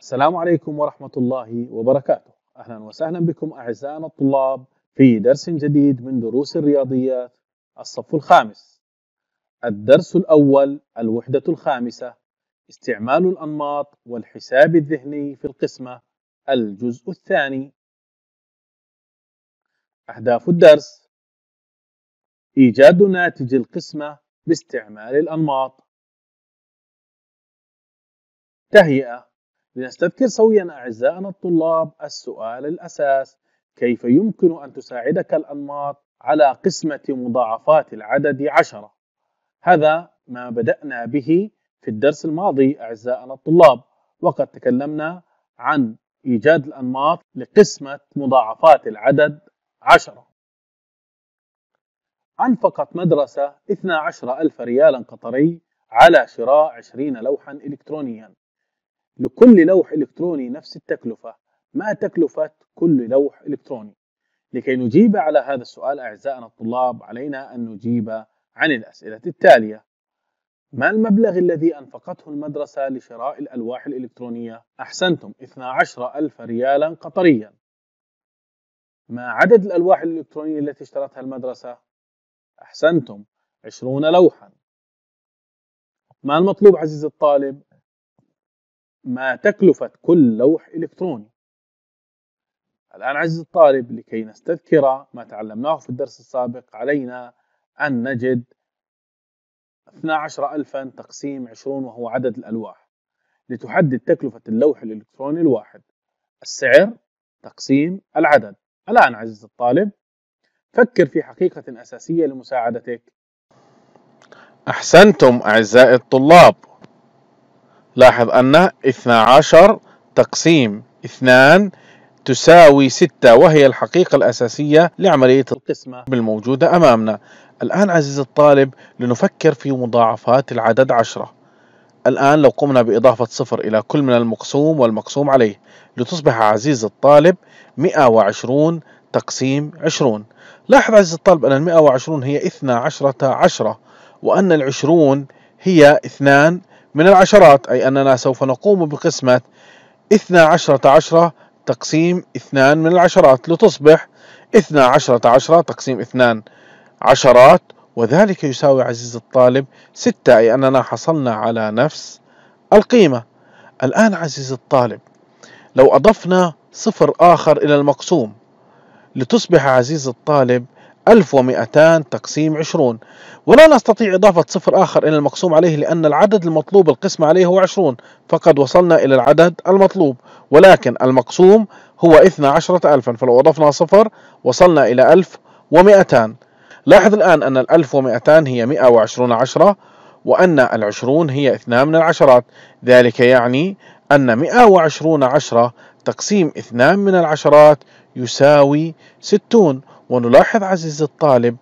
السلام عليكم ورحمة الله وبركاته أهلا وسهلا بكم أعزائنا الطلاب في درس جديد من دروس الرياضيات الصف الخامس الدرس الأول الوحدة الخامسة استعمال الأنماط والحساب الذهني في القسمة الجزء الثاني أهداف الدرس إيجاد ناتج القسمة باستعمال الأنماط تهيئة لنستذكر سويا أعزائنا الطلاب السؤال الأساس كيف يمكن أن تساعدك الأنماط على قسمة مضاعفات العدد عشرة هذا ما بدأنا به في الدرس الماضي أعزائنا الطلاب وقد تكلمنا عن إيجاد الأنماط لقسمة مضاعفات العدد عشرة أنفقت مدرسة 12 ألف ريال قطري على شراء 20 لوحا إلكترونيا لكل لوح إلكتروني نفس التكلفة ما تكلفة كل لوح إلكتروني لكي نجيب على هذا السؤال أعزائنا الطلاب علينا أن نجيب عن الأسئلة التالية ما المبلغ الذي أنفقته المدرسة لشراء الألواح الإلكترونية؟ أحسنتم 12 ألف ريالا قطريا ما عدد الألواح الإلكترونية التي اشترتها المدرسة؟ أحسنتم 20 لوحا ما المطلوب عزيزي الطالب؟ ما تكلفة كل لوح إلكتروني الآن عزيزي الطالب لكي نستذكر ما تعلمناه في الدرس السابق علينا أن نجد 12000 تقسيم 20 وهو عدد الألواح لتحدد تكلفة اللوح الإلكتروني الواحد السعر تقسيم العدد الآن عزيزي الطالب فكر في حقيقة أساسية لمساعدتك أحسنتم أعزائي الطلاب لاحظ أن 12 تقسيم 2 تساوي 6 وهي الحقيقة الأساسية لعملية القسمة الموجودة أمامنا الآن عزيز الطالب لنفكر في مضاعفات العدد 10 الآن لو قمنا بإضافة صفر إلى كل من المقسوم والمقسوم عليه لتصبح عزيز الطالب 120 تقسيم 20 لاحظ عزيز الطالب أن ال 120 هي 12 10 وأن العشرون هي 2 من العشرات أي أننا سوف نقوم بقسمة 12 عشرة تقسيم 2 من العشرات لتصبح 12 عشرة تقسيم 2 عشرات وذلك يساوي عزيز الطالب 6 أي أننا حصلنا على نفس القيمة الآن عزيز الطالب لو أضفنا صفر آخر إلى المقسوم لتصبح عزيز الطالب 1200 تقسيم 20 ولا نستطيع إضافة صفر آخر إلى المقسوم عليه لأن العدد المطلوب القسم عليه هو 20 فقد وصلنا إلى العدد المطلوب ولكن المقسوم هو 12000 فلو أضفنا صفر وصلنا إلى 1200 لاحظ الآن أن 1200 هي 120 عشرة وأن العشرون هي اثنان من العشرات ذلك يعني أن 120 عشرة تقسيم اثنان من العشرات يساوي 60 ونلاحظ عزيزي الطالب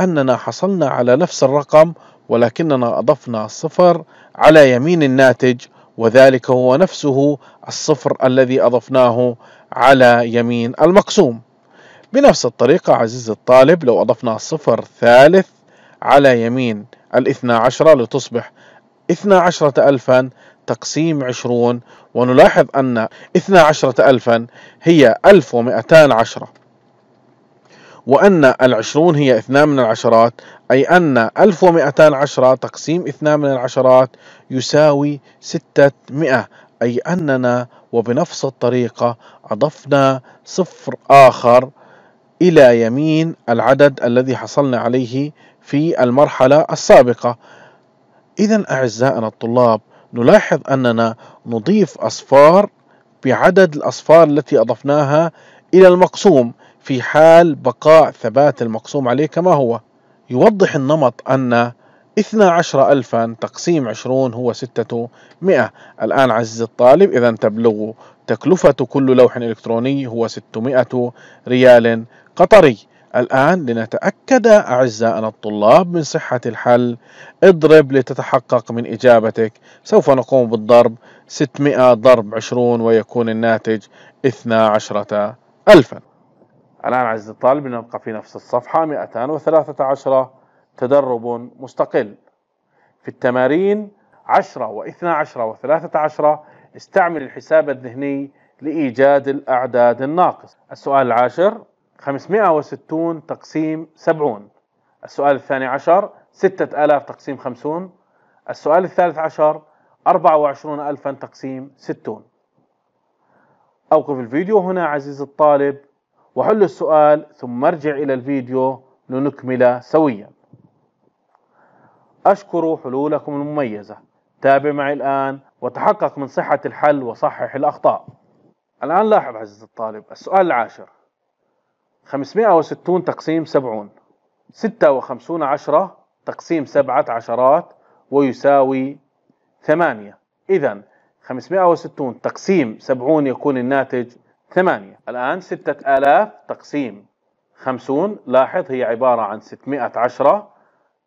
أننا حصلنا على نفس الرقم ولكننا أضفنا صفر على يمين الناتج وذلك هو نفسه الصفر الذي أضفناه على يمين المقسوم بنفس الطريقة عزيزي الطالب لو أضفنا صفر ثالث على يمين الاثنى عشرة لتصبح اثنى عشرة ألفا تقسيم عشرون ونلاحظ أن اثنا عشرة ألفا هي ألف ومئتان عشرة وأن العشرون هي اثنان من العشرات أي أن ألف ومئتان عشرة تقسيم اثنان من العشرات يساوي ستة مئة أي أننا وبنفس الطريقة أضفنا صفر آخر إلى يمين العدد الذي حصلنا عليه في المرحلة السابقة إذا أعزائنا الطلاب نلاحظ أننا نضيف أصفار بعدد الأصفار التي أضفناها إلى المقسوم في حال بقاء ثبات المقسوم عليه كما هو يوضح النمط أن 12 ألفا تقسيم 20 هو 600 الآن عزيزي الطالب إذا تبلغ تكلفة كل لوح إلكتروني هو 600 ريال قطري الآن لنتأكد أعزائنا الطلاب من صحة الحل اضرب لتتحقق من إجابتك سوف نقوم بالضرب 600 ضرب 20 ويكون الناتج 12 ألفا الآن عزيزي الطالب نبقى في نفس الصفحة 213 تدرب مستقل في التمارين 10 و12 و13 استعمل الحساب الذهني لإيجاد الأعداد الناقص السؤال العاشر 560 تقسيم 70 السؤال الثاني عشر 6000 تقسيم 50 السؤال الثالث عشر 24000 تقسيم 60 أوقف الفيديو هنا عزيزي الطالب وحل السؤال ثم ارجع إلى الفيديو لنكمل سويا أشكر حلولكم المميزة تابع معي الآن وتحقق من صحة الحل وصحح الأخطاء الآن لاحظ عزيزي الطالب السؤال العاشر 560 تقسيم 70 56 عشرة تقسيم سبعة عشرات ويساوي ثمانية إذا 560 تقسيم 70 يكون الناتج 8 الآن 6000 تقسيم 50 لاحظ هي عبارة عن 610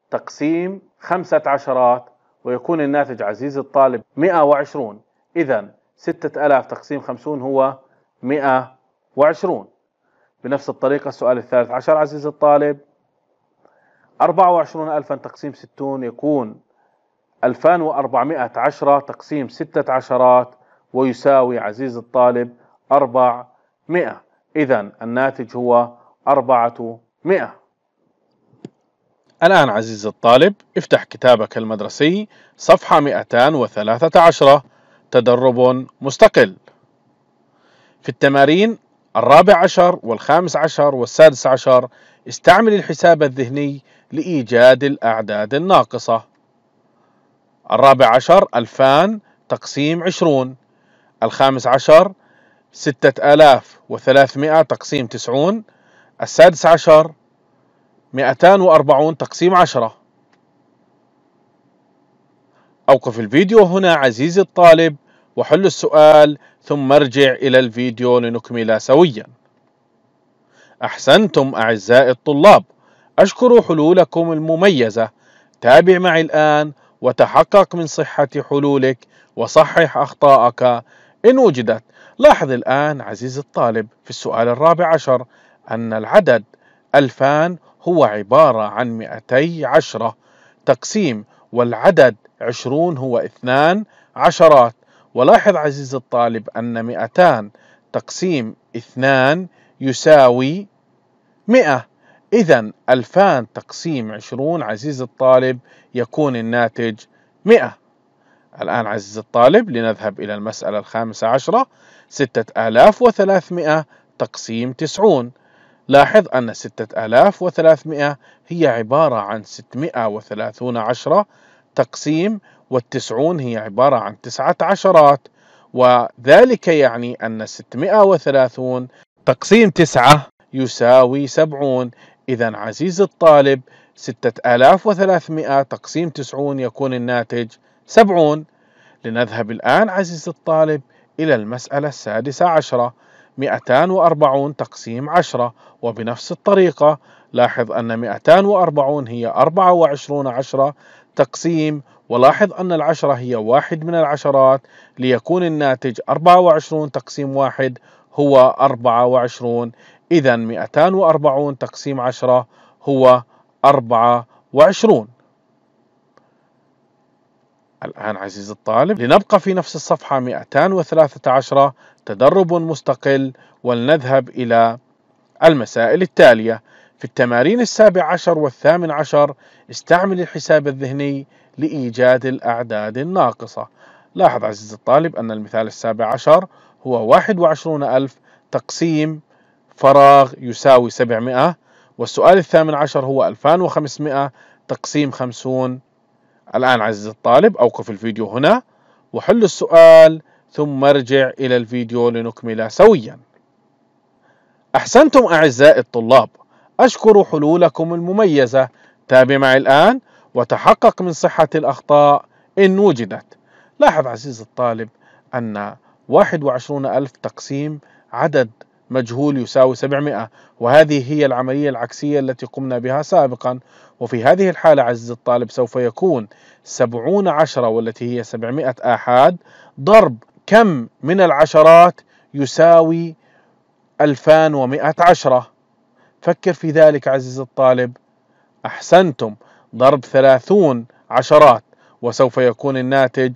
تقسيم خمسة عشرات ويكون الناتج عزيزي الطالب 120 إذا 6000 تقسيم 50 هو 120 بنفس الطريقة السؤال الثالث عشر عزيز الطالب 24000 تقسيم 60 يكون 2410 تقسيم ستة عشرات ويساوي عزيز الطالب 400 إذا الناتج هو 400 الآن عزيز الطالب افتح كتابك المدرسي صفحة 213 تدرب مستقل في التمارين الرابع عشر والخامس عشر والسادس عشر استعمل الحساب الذهني لإيجاد الأعداد الناقصة الرابع عشر ألفان تقسيم عشرون الخامس عشر ستة آلاف وثلاثمائة تقسيم تسعون السادس عشر مئتان وأربعون تقسيم عشرة أوقف الفيديو هنا عزيزي الطالب وحل السؤال ثم ارجع إلى الفيديو لنكمل سويا أحسنتم أعزائي الطلاب أشكر حلولكم المميزة تابع معي الآن وتحقق من صحة حلولك وصحح أخطاءك إن وجدت لاحظ الآن عزيزي الطالب في السؤال الرابع عشر أن العدد ألفان هو عبارة عن 210 تقسيم والعدد عشرون هو اثنان عشرات ولاحظ عزيز الطالب أن 200 تقسيم 2 يساوي 100 إذا 2000 تقسيم 20 عزيز الطالب يكون الناتج 100 الآن عزيز الطالب لنذهب إلى المسألة الخامسة عشرة 6300 تقسيم 90 لاحظ أن 6300 هي عبارة عن 630 عشرة تقسيم والتسعون هي عبارة عن تسعة عشرات وذلك يعني أن 630 تقسيم تسعة يساوي سبعون إذا عزيز الطالب 6300 تقسيم تسعون يكون الناتج 70 لنذهب الآن عزيز الطالب إلى المسألة السادسة عشرة 240 تقسيم 10 وبنفس الطريقة لاحظ أن 240 هي 24 عشرة تقسيم ولاحظ أن العشرة هي واحد من العشرات ليكون الناتج 24 تقسيم واحد هو 24 إذا 240 تقسيم 10 هو 24 الآن عزيزي الطالب لنبقى في نفس الصفحة 213 تدرب مستقل ولنذهب إلى المسائل التالية في التمارين السابع عشر والثامن عشر استعمل الحساب الذهني لإيجاد الأعداد الناقصة لاحظ عزيزي الطالب أن المثال السابع عشر هو واحد وعشرون ألف تقسيم فراغ يساوي سبعمائة والسؤال الثامن عشر هو وخمسمائة تقسيم خمسون الآن عزيزي الطالب أوقف الفيديو هنا وحل السؤال ثم ارجع إلى الفيديو لنكمل سويا أحسنتم أعزائي الطلاب أشكر حلولكم المميزة تابع معي الآن وتحقق من صحة الأخطاء إن وجدت لاحظ عزيزي الطالب أن 21 ألف تقسيم عدد مجهول يساوي 700 وهذه هي العملية العكسية التي قمنا بها سابقا وفي هذه الحالة عزيزي الطالب سوف يكون 70 عشرة والتي هي 700 آحاد ضرب كم من العشرات يساوي 2110 فكر في ذلك عزيزي الطالب أحسنتم ضرب ثلاثون عشرات وسوف يكون الناتج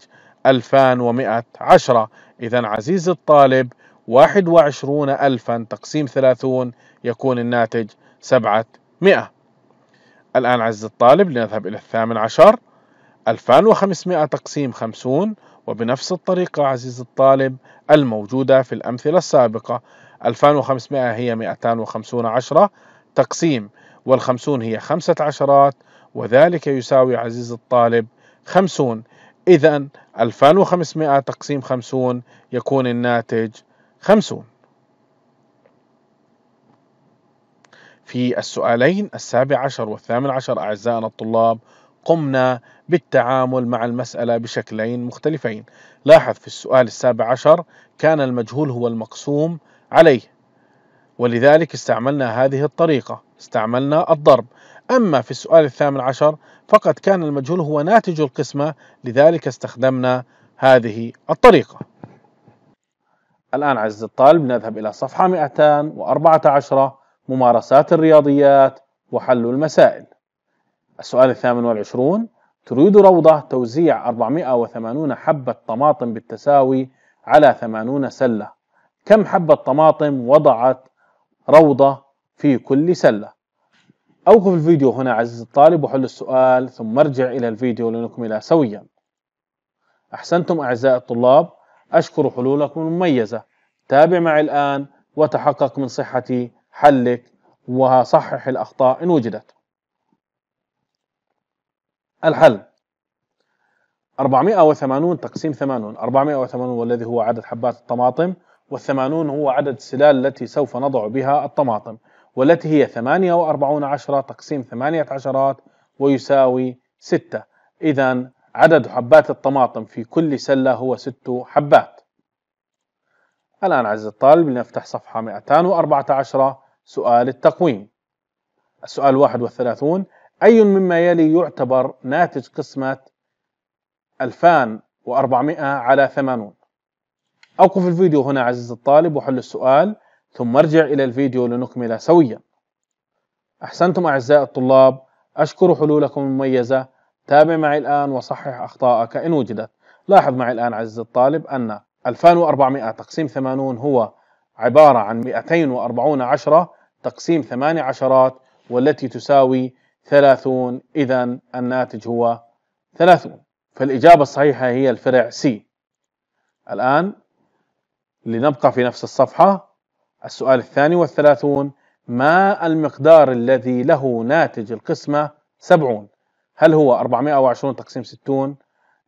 عشرة إذا عزيزي الطالب 21000 تقسيم 30 يكون الناتج 700 الآن عزيزي الطالب لنذهب إلى الثامن عشر 2500 تقسيم 50 وبنفس الطريقة عزيزي الطالب الموجودة في الأمثلة السابقة 2500 هي 250 عشرة تقسيم والخمسون هي خمسة عشرات وذلك يساوي عزيز الطالب خمسون إذا 2500 تقسيم خمسون يكون الناتج خمسون في السؤالين السابع عشر والثامن عشر أعزائنا الطلاب قمنا بالتعامل مع المسألة بشكلين مختلفين لاحظ في السؤال السابع عشر كان المجهول هو المقسوم عليه ولذلك استعملنا هذه الطريقة استعملنا الضرب أما في السؤال الثامن عشر فقد كان المجهول هو ناتج القسمة لذلك استخدمنا هذه الطريقة الآن عزيزي الطالب نذهب إلى صفحة 214 ممارسات الرياضيات وحل المسائل السؤال الثامن والعشرون تريد روضة توزيع 480 حبة طماطم بالتساوي على 80 سلة كم حبة طماطم وضعت روضة في كل سلة أوقف الفيديو هنا عزيزي الطالب وحل السؤال ثم ارجع إلى الفيديو لنكمل سويا أحسنتم أعزائي الطلاب أشكر حلولكم المميزة تابع معي الآن وتحقق من صحة حلك وصحح الأخطاء إن وجدت الحل 480 تقسيم 80 480 والذي هو عدد حبات الطماطم والثمانون هو عدد السلال التي سوف نضع بها الطماطم والتي هي ثمانية وأربعون عشرة تقسيم ثمانية عشرات ويساوي ستة إذا عدد حبات الطماطم في كل سلة هو ست حبات الآن عزيزي الطالب لنفتح صفحة 214 سؤال التقويم السؤال 31 أي مما يلي يعتبر ناتج قسمة 2400 على 80 أوقف الفيديو هنا عزيزي الطالب وحل السؤال ثم ارجع إلى الفيديو لنكمل سويا أحسنتم أعزائي الطلاب أشكر حلولكم المميزة تابع معي الآن وصحح أخطاءك إن وجدت لاحظ معي الآن عزيزي الطالب أن 2400 تقسيم 80 هو عبارة عن 240 عشرة تقسيم 8 عشرات والتي تساوي 30 إذا الناتج هو 30 فالإجابة الصحيحة هي الفرع C الآن لنبقى في نفس الصفحة السؤال الثاني والثلاثون ما المقدار الذي له ناتج القسمة سبعون هل هو 420 تقسيم 60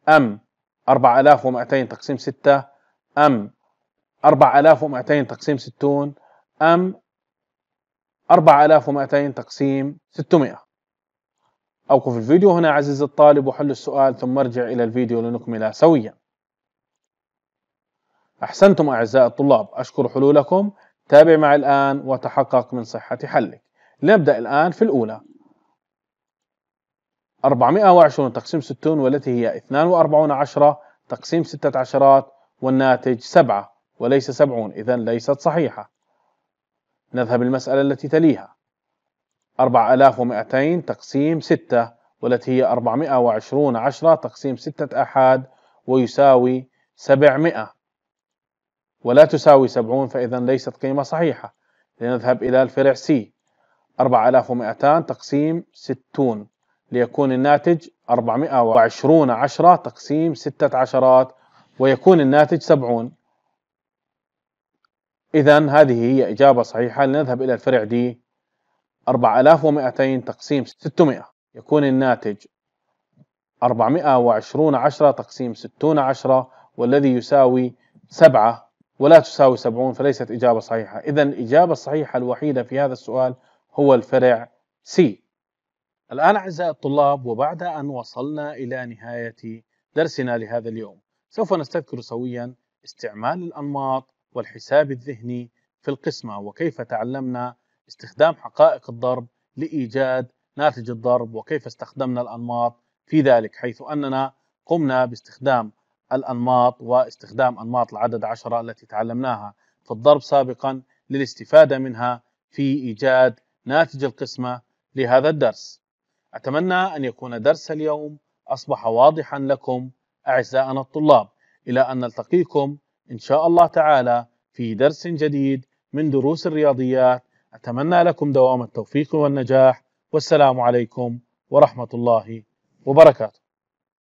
أم 4200 تقسيم 6 أم 4200 تقسيم 60 أم 4200 تقسيم 600 أوقف الفيديو هنا عزيزي الطالب وحل السؤال ثم ارجع إلى الفيديو لنكمل سويا أحسنتم أعزائي الطلاب أشكر حلولكم تابع معي الآن وتحقق من صحة حلك لنبدأ الآن في الأولى 420 تقسيم 60 والتي هي 42 عشرة تقسيم 6 عشرات والناتج 7 وليس 70 إذا ليست صحيحة نذهب المسألة التي تليها 4200 تقسيم 6 والتي هي 420 عشرة تقسيم 6 أحد ويساوي 700 ولا تساوي 70 فإذا ليست قيمة صحيحة لنذهب إلى الفرع C 4200 تقسيم 60 ليكون الناتج 420 10 تقسيم ستة عشرات ويكون الناتج 70 إذا هذه هي إجابة صحيحة لنذهب إلى الفرع D 4200 تقسيم 600 يكون الناتج 420 10 تقسيم 60 10 والذي يساوي 7 ولا تساوي 70 فليست إجابة صحيحة إذا الإجابة الصحيحة الوحيدة في هذا السؤال هو الفرع سي الآن أعزائي الطلاب وبعد أن وصلنا إلى نهاية درسنا لهذا اليوم سوف نستذكر سويا استعمال الأنماط والحساب الذهني في القسمة وكيف تعلمنا استخدام حقائق الضرب لإيجاد ناتج الضرب وكيف استخدمنا الأنماط في ذلك حيث أننا قمنا باستخدام الأنماط واستخدام أنماط العدد عشرة التي تعلمناها في الضرب سابقا للاستفادة منها في إيجاد ناتج القسمة لهذا الدرس أتمنى أن يكون درس اليوم أصبح واضحا لكم أعزائنا الطلاب إلى أن نلتقيكم إن شاء الله تعالى في درس جديد من دروس الرياضيات أتمنى لكم دوام التوفيق والنجاح والسلام عليكم ورحمة الله وبركاته